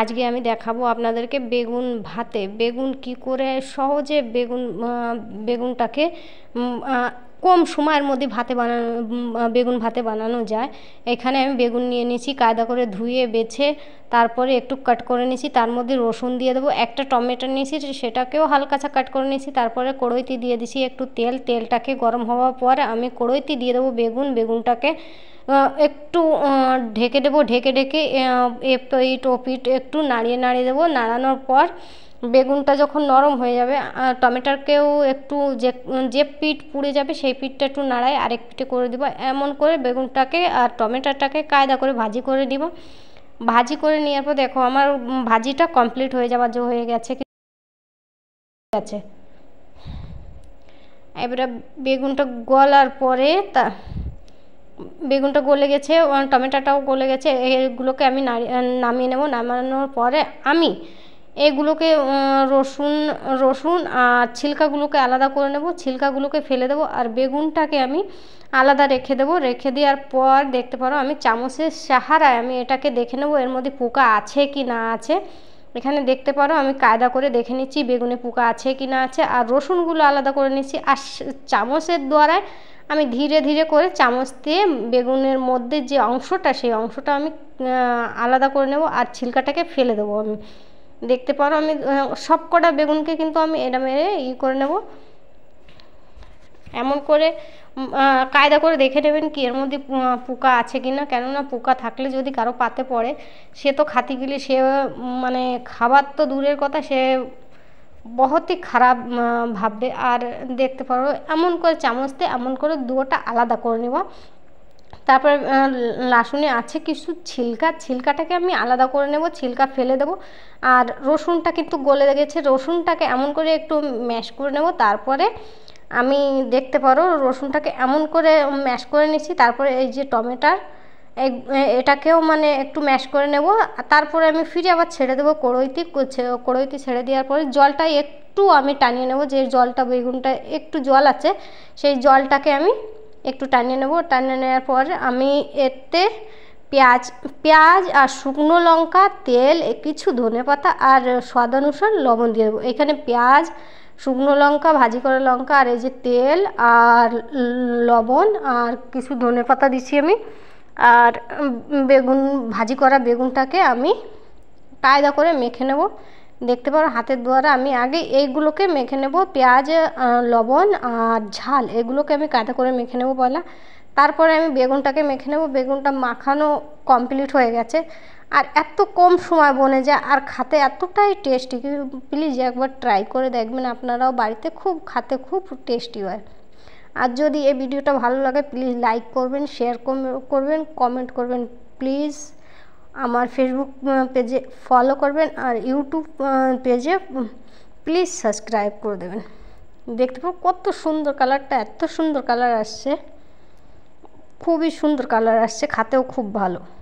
আজকে আমি দেখাবো আপনাদেরকে বেগুন ভাতে বেগুন কি করে সহজে বেগুন বেগুনটাকে কম সময়ের মধ্যে ভাতে বানানো বেগুন ভাতে বানানো যায় এখানে আমি বেগুন নিয়ে নিয়েছি কায়দা করে ধুয়ে বেছে তারপরে একটু কাট করে নিয়েছি তার মধ্যে রসুন দিয়ে দেবো একটা টমেটো নিয়েছি সেটাকেও হালকাছা কাট করে নিয়েছি তারপরে কড়ইতে দিয়ে দিছি একটু তেল তেলটাকে গরম হওয়ার পর আমি কড়ইতে দিয়ে দেবো বেগুন বেগুনটাকে একটু ঢেকে দেবো ঢেকে ঢেকে এই ওপিট একটু নাড়িয়ে নাড়িয়ে দেবো নাড়ানোর পর বেগুনটা যখন নরম হয়ে যাবে টমেটোকেও একটু যে যে পিঠ পুড়ে যাবে সেই পিঠটা একটু নাড়ায় আরেক পিঠে করে দিব এমন করে বেগুনটাকে আর টমেটোটাকে কায়দা করে ভাজি করে দিব ভাজি করে নেওয়ার পর দেখো আমার ভাজিটা কমপ্লিট হয়ে যাওয়ার যে হয়ে গেছে গেছে এবারে বেগুনটা গলার পরে তা বেগুনটা গলে গেছে টমেটোটাও গলে গেছে এগুলোকে আমি নামিয়ে নেব নামানোর পরে আমি এগুলোকে রসুন রসুন আর ছিলকাগুলোকে আলাদা করে নেব ছিলকাগুলোকে ফেলে দেব আর বেগুনটাকে আমি আলাদা রেখে দেব রেখে দেওয়ার পর দেখতে পারো আমি চামচের সাহারায় আমি এটাকে দেখে নেব এর মধ্যে পোকা আছে কি না আছে এখানে দেখতে পারো আমি কায়দা করে দেখে নিচ্ছি বেগুনে পোকা আছে কি না আছে আর রসুনগুলো আলাদা করে নিচ্ছি আর চামচের দ্বারায় আমি ধীরে ধীরে করে চামচ দিয়ে বেগুনের মধ্যে যে অংশটা সেই অংশটা আমি আলাদা করে নেব আর ছিলকাটাকে ফেলে দেবো আমি দেখতে পারো আমি সব কটা বেগুনকে কিন্তু আমি এটা মেরে ই করে নেব এমন করে কায়দা করে দেখে নেবেন কি এর মধ্যে পোকা আছে কি না কেননা পোকা থাকলে যদি কারো পাতে পড়ে সে তো খাতি গেলে সে মানে খাবার তো দূরের কথা সে বহতই খারাপ ভাববে আর দেখতে পারো এমন করে চামচ দিয়ে এমন করে দুটা আলাদা করে নেব তারপরে লাসুনে আছে কিছু ছিলকা ছিলকাটাকে আমি আলাদা করে নেব ছিলকা ফেলে দেব আর রসুনটা কিন্তু গলে গেছে রসুনটাকে এমন করে একটু ম্যাশ করে নেব তারপরে আমি দেখতে পারো রসুনটাকে এমন করে ম্যাশ করে নিয়েছি তারপরে এই যে টমেটার এটাকেও মানে একটু ম্যাশ করে নেব তারপরে আমি ফিরে আবার ছেড়ে দেবো কড়ইতে কড়ইতে ছেড়ে দেওয়ার পরে জলটা একটু আমি টানিয়ে নেব যে জলটা বেগুনটা একটু জল আছে সেই জলটাকে আমি একটু টানিয়ে নেব টানিয়ে নেওয়ার পর আমি এতে পেঁয়াজ পেঁয়াজ আর শুকনো লঙ্কা তেল কিছু ধনে পাতা আর স্বাদ অনুসার লবণ দিয়ে দেবো এখানে পেঁয়াজ শুকনো লঙ্কা ভাজি করা লঙ্কা আর এই যে তেল আর লবণ আর কিছু ধনে পাতা দিচ্ছি আমি আর বেগুন ভাজি করা বেগুনটাকে আমি কায়দা করে মেখে নেব দেখতে পারো হাতের দ্বারা আমি আগে এইগুলোকে মেখে নেব পেঁয়াজ লবণ আর ঝাল এগুলোকে আমি কায়দা করে মেখে নেব পয়লা তারপরে আমি বেগুনটাকে মেখে নেব বেগুনটা মাখানো কমপ্লিট হয়ে গেছে আর এত কম সময় বনে যায় আর খাতে এতটাই টেস্টি প্লিজ একবার ট্রাই করে দেখবেন আপনারাও বাড়িতে খুব খাতে খুব টেস্টি হয় আর যদি এই ভিডিওটা ভালো লাগে প্লিজ লাইক করবেন শেয়ার করবেন কমেন্ট করবেন প্লিজ আমার ফেসবুক পেজে ফলো করবেন আর ইউটিউব পেজে প্লিজ সাবস্ক্রাইব করে দেবেন দেখতে পাবো কত সুন্দর কালারটা এত সুন্দর কালার আসছে খুবই সুন্দর কালার আসছে খাতেও খুব ভালো